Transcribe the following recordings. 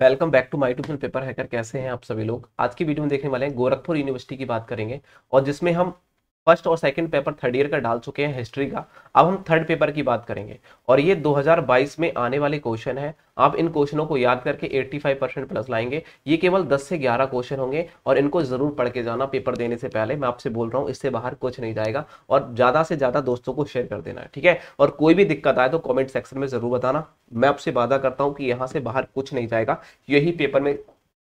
welcome back to my tuition paper hacker कैसे हैं आप सभी लोग आज की वीडियो में देखने वाले हैं गोरखपुर यूनिवर्सिटी की बात करेंगे और जिसमें हम फर्स्ट और सेकंड पेपर थर्ड ईयर का डाल चुके हैं हिस्ट्री का अब हम थर्ड पेपर की बात करेंगे और ये 2022 में आने वाले क्वेश्चन है आप इन क्वेश्चनों को याद करके 85 परसेंट प्लस लाएंगे ये केवल 10 से 11 क्वेश्चन होंगे और इनको जरूर पढ़ के जाना पेपर देने से पहले मैं आपसे बोल रहा हूँ इससे बाहर कुछ नहीं जाएगा और ज़्यादा से ज़्यादा दोस्तों को शेयर कर देना है ठीक है और कोई भी दिक्कत आए तो कॉमेंट सेक्शन में ज़रूर बताना मैं आपसे वादा करता हूँ कि यहाँ से बाहर कुछ नहीं जाएगा यही पेपर में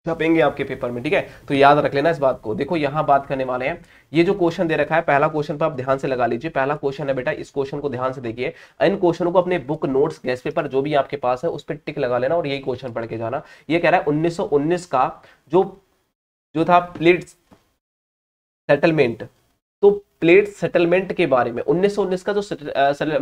छपेंगे आपके पेपर में ठीक है तो याद रख लेना इस बात को देखो यहाँ बात करने वाले हैं ये जो क्वेश्चन दे रखा है पहला क्वेश्चन पर तो आप ध्यान से लगा लीजिए पहला क्वेश्चन है बेटा इस क्वेश्चन को ध्यान से देखिए इन क्वेश्चनों को अपने बुक नोट्स गैस पेपर जो भी आपके पास है उस पर टिक लगा लेना और यही क्वेश्चन पढ़ के जाना ये कह रहा है उन्नीस का जो जो था प्लेट सेटलमेंट तो प्लेट सेटलमेंट के बारे में 1919 का जो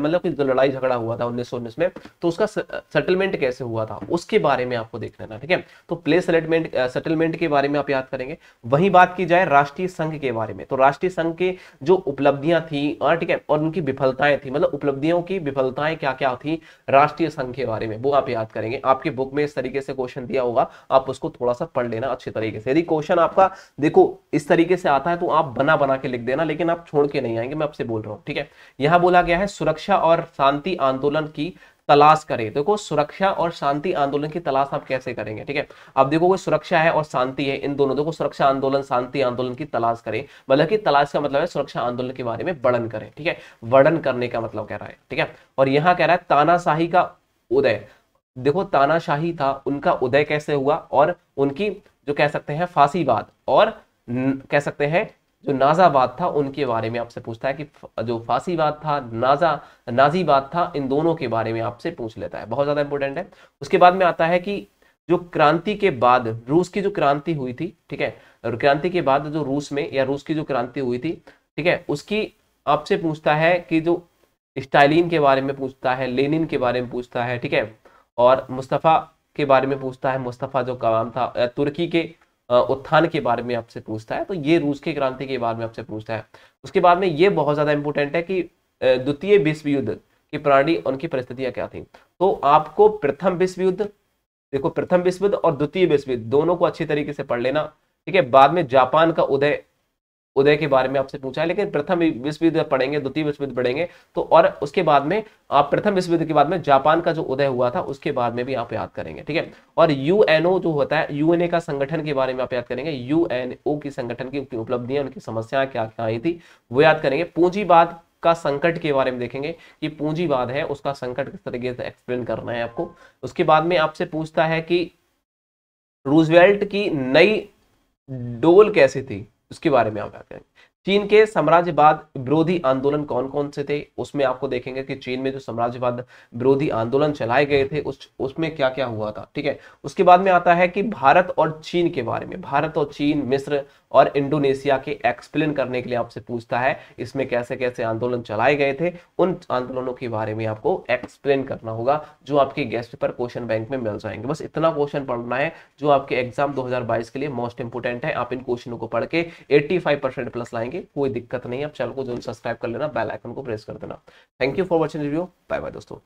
मतलब कि लड़ाई झगड़ा हुआ था 1919 में तो उसका सेटलमेंट कैसे हुआ था उसके बारे में आपको देख लेना ठीक है तो प्लेस सेटलमेंट सेटलमेंट के बारे में आप याद करेंगे वही बात की जाए राष्ट्रीय संघ के बारे में तो राष्ट्रीय संघ के जो उपलब्धियां थी और ठीक है और उनकी विफलताएं थी मतलब उपलब्धियों की विफलताएं क्या क्या थी राष्ट्रीय संघ के बारे में वो आप याद करेंगे आपके बुक में इस तरीके से क्वेश्चन दिया होगा आप उसको थोड़ा सा पढ़ लेना अच्छे तरीके से यदि क्वेश्चन आपका देखो इस तरीके से आता है तो आप बना बना के लिख देना लेकिन आप छोड़ के नहीं आएंगे मैं आपसे बोल रहा हूँ ठीक है यहाँ बोला गया है सुरक्षा और शांति आंदोलन की तलाश करें देखो सुरक्षा और शांति आंदोलन की तलाश आप कैसे करेंगे ठीक है अब देखो कोई सुरक्षा है और शांति है इन दोनों देखो सुरक्षा आंदोलन शांति आंदोलन की तलाश करें मतलब कि तलाश का मतलब है सुरक्षा आंदोलन के बारे में वर्णन करें ठीक है वर्णन करने का मतलब कह रहा है ठीक है और यहाँ कह रहा है तानाशाही का उदय देखो तानाशाही था उनका उदय कैसे हुआ और उनकी जो कह सकते हैं फांसीवाद और कह सकते हैं जो नाजाबाद था उनके बारे में आपसे पूछता है कि जो फांसीवाद था नाजा नाजीबाद था इन दोनों के बारे में आपसे पूछ लेता है बहुत ज़्यादा इंपॉर्टेंट है उसके बाद में आता है कि जो क्रांति के बाद रूस की जो क्रांति हुई थी ठीक है क्रांति के बाद जो रूस में या रूस की जो क्रांति हुई थी ठीक है उसकी आपसे पूछता है कि जो स्टालिन के बारे में पूछता है लेनिन के बारे में पूछता है ठीक है और मुस्तफ़ा के बारे में पूछता है मुस्तफ़ा जो कवाम था तुर्की के उत्थान के बारे में आपसे पूछता है तो ये रूस की क्रांति के बारे में आपसे पूछता है उसके बाद में ये बहुत ज़्यादा इंपॉर्टेंट है कि द्वितीय विश्व युद्ध की प्रणाली उनकी परिस्थितियां क्या थी तो आपको प्रथम विश्व युद्ध देखो प्रथम विश्व युद्ध और द्वितीय विश्व युद्ध दोनों को अच्छी तरीके से पढ़ लेना ठीक है बाद में जापान का उदय उदय के बारे में आपसे पूछा है लेकिन प्रथम विश्व युद्ध पढ़ेंगे द्वितीय विश्व युद्ध पढ़ेंगे तो और उसके बाद में आप प्रथम विश्व युद्ध के बाद में जापान का जो उदय हुआ था उसके बाद में भी आप याद करेंगे ठीक है और यूएनओ जो होता है यूएनए का संगठन के बारे में आप याद करेंगे यूएनओ की संगठन की उपलब्धियां उनकी समस्याएं क्या क्या आई थी वो याद करेंगे पूंजीवाद का संकट के बारे में देखेंगे कि पूंजीवाद है उसका संकट किस तरीके से एक्सप्लेन करना है आपको उसके बाद में आपसे पूछता है कि रूजवेल्ट की नई डोल कैसी थी उसके बारे में हम बात करेंगे चीन के साम्राज्यवाद विरोधी आंदोलन कौन कौन से थे उसमें आपको देखेंगे कि चीन में जो साम्राज्यवाद विरोधी आंदोलन चलाए गए थे उस उसमें क्या क्या हुआ था ठीक है उसके बाद में आता है कि भारत और चीन के बारे में भारत और चीन मिस्र और इंडोनेशिया के एक्सप्लेन करने के लिए आपसे पूछता है इसमें कैसे कैसे आंदोलन चलाए गए थे उन आंदोलनों के बारे में आपको एक्सप्लेन करना होगा जो आपके गेस्ट पेपर क्वेश्चन बैंक में मिल जाएंगे बस इतना क्वेश्चन पढ़ना है जो आपके एग्जाम दो के लिए मोस्ट इंपोर्टेंट है आप इन क्वेश्चनों को पढ़ के एट्टी परसेंट प्लस लाएंगे जाएंगे कोई दिक्कत नहीं आप चैनल को जरूर सब्सक्राइब कर लेना बेल आइकन को प्रेस कर देना thank you for watching review bye bye दोस्तों